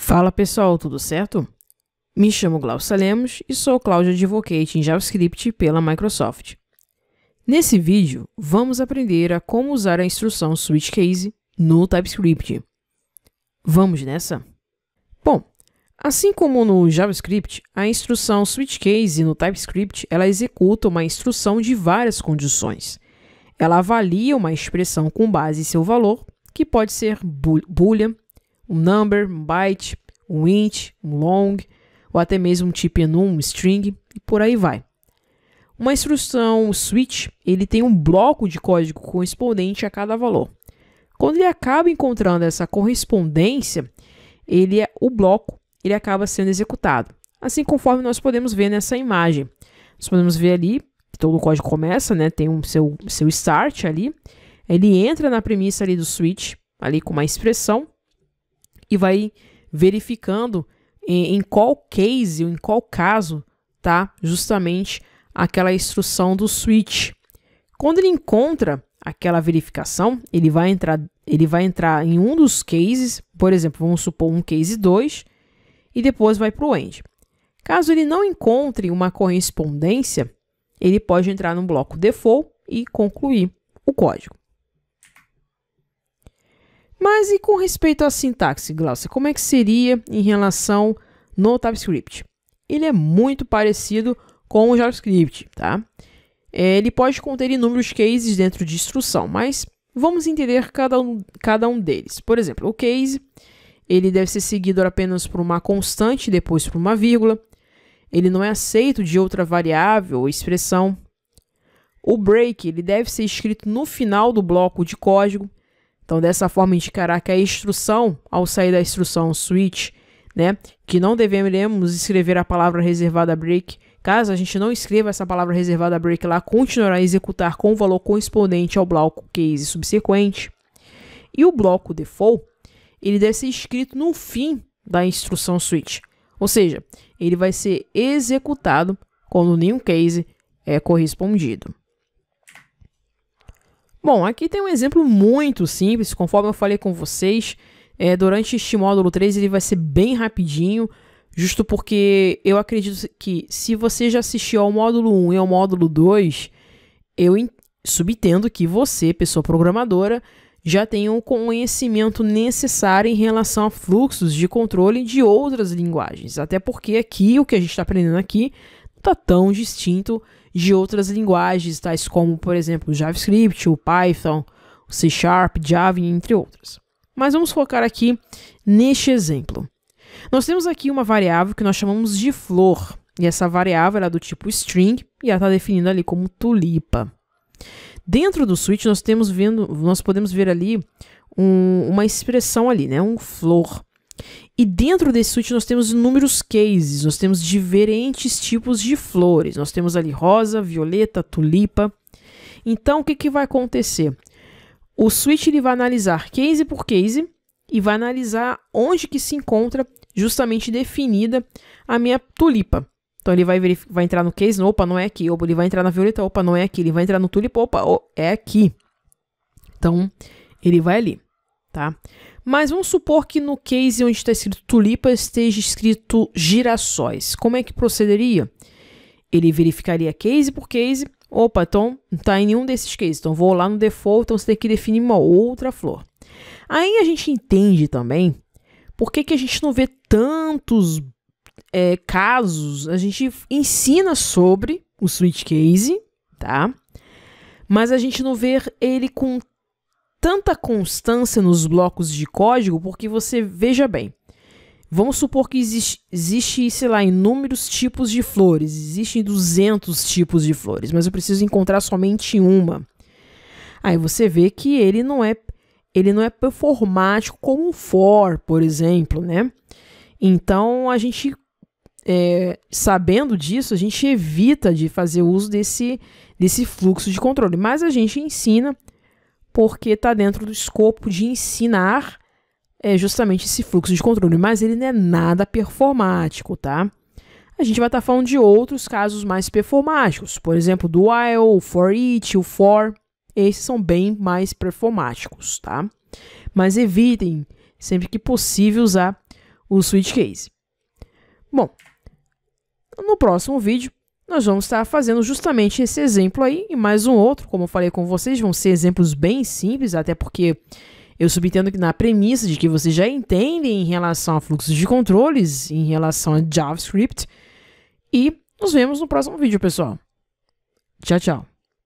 Fala pessoal, tudo certo? Me chamo Glaucia Lemos e sou Cloud Advocate em JavaScript pela Microsoft. Nesse vídeo, vamos aprender a como usar a instrução switch case no TypeScript. Vamos nessa? Bom, assim como no JavaScript, a instrução switch case no TypeScript ela executa uma instrução de várias condições. Ela avalia uma expressão com base em seu valor, que pode ser boolean, um number, um byte, um int, um long, ou até mesmo um tipo enum, um string, e por aí vai. Uma instrução switch, ele tem um bloco de código correspondente a cada valor. Quando ele acaba encontrando essa correspondência, ele é o bloco, ele acaba sendo executado. Assim conforme nós podemos ver nessa imagem. Nós podemos ver ali que todo o código começa, né, tem um seu seu start ali, ele entra na premissa ali do switch, ali com uma expressão e vai verificando em, em qual case, em qual caso, tá justamente aquela instrução do switch. Quando ele encontra aquela verificação, ele vai entrar, ele vai entrar em um dos cases, por exemplo, vamos supor um case 2, e depois vai para o end. Caso ele não encontre uma correspondência, ele pode entrar no bloco default e concluir o código. Mas e com respeito à sintaxe, Glaucia, como é que seria em relação no TypeScript? Ele é muito parecido com o JavaScript, tá? É, ele pode conter inúmeros cases dentro de instrução, mas vamos entender cada um, cada um deles. Por exemplo, o case ele deve ser seguido apenas por uma constante, depois por uma vírgula. Ele não é aceito de outra variável ou expressão. O break ele deve ser escrito no final do bloco de código então, dessa forma, indicará que a instrução, ao sair da instrução switch, né, que não devemos escrever a palavra reservada break, Caso a gente não escreva essa palavra reservada break lá, continuará a executar com o valor correspondente ao bloco case subsequente. E o bloco default, ele deve ser escrito no fim da instrução switch. Ou seja, ele vai ser executado quando nenhum case é correspondido. Bom, aqui tem um exemplo muito simples, conforme eu falei com vocês, é, durante este módulo 3 ele vai ser bem rapidinho, justo porque eu acredito que se você já assistiu ao módulo 1 e ao módulo 2, eu subtendo que você, pessoa programadora, já tenha um conhecimento necessário em relação a fluxos de controle de outras linguagens. Até porque aqui o que a gente está aprendendo aqui não está tão distinto de outras linguagens, tais como, por exemplo, o JavaScript, o Python, o C Sharp, Java, entre outras. Mas vamos focar aqui neste exemplo. Nós temos aqui uma variável que nós chamamos de flor, e essa variável é do tipo string e ela está definida ali como tulipa. Dentro do switch nós temos vendo, nós podemos ver ali um, uma expressão ali, né, um flor. E dentro desse suíte nós temos inúmeros cases, nós temos diferentes tipos de flores. Nós temos ali rosa, violeta, tulipa. Então, o que, que vai acontecer? O switch ele vai analisar case por case e vai analisar onde que se encontra justamente definida a minha tulipa. Então ele vai, vai entrar no case, opa, não é aqui. Opa, ele vai entrar na violeta, opa, não é aqui. Ele vai entrar no tulipa, opa, oh, é aqui. Então ele vai ali tá? Mas vamos supor que no case onde está escrito tulipa esteja escrito girassóis. Como é que procederia? Ele verificaria case por case. Opa, então não está em nenhum desses cases. Então vou lá no default, então você tem que definir uma outra flor. Aí a gente entende também por que, que a gente não vê tantos é, casos. A gente ensina sobre o switch case, tá? Mas a gente não vê ele com tanta constância nos blocos de código porque você veja bem. Vamos supor que existe, existe, sei lá, inúmeros tipos de flores. Existem 200 tipos de flores, mas eu preciso encontrar somente uma. Aí você vê que ele não é ele não é performático como um for, por exemplo, né? Então a gente é, sabendo disso, a gente evita de fazer uso desse, desse fluxo de controle. Mas a gente ensina porque está dentro do escopo de ensinar é, justamente esse fluxo de controle, mas ele não é nada performático, tá? A gente vai estar tá falando de outros casos mais performáticos, por exemplo, do while, o for each, o for, esses são bem mais performáticos, tá? Mas evitem, sempre que possível, usar o switch case. Bom, no próximo vídeo nós vamos estar fazendo justamente esse exemplo aí e mais um outro, como eu falei com vocês, vão ser exemplos bem simples, até porque eu subentendo que na premissa de que vocês já entendem em relação a fluxos de controles, em relação a JavaScript. E nos vemos no próximo vídeo, pessoal. Tchau, tchau.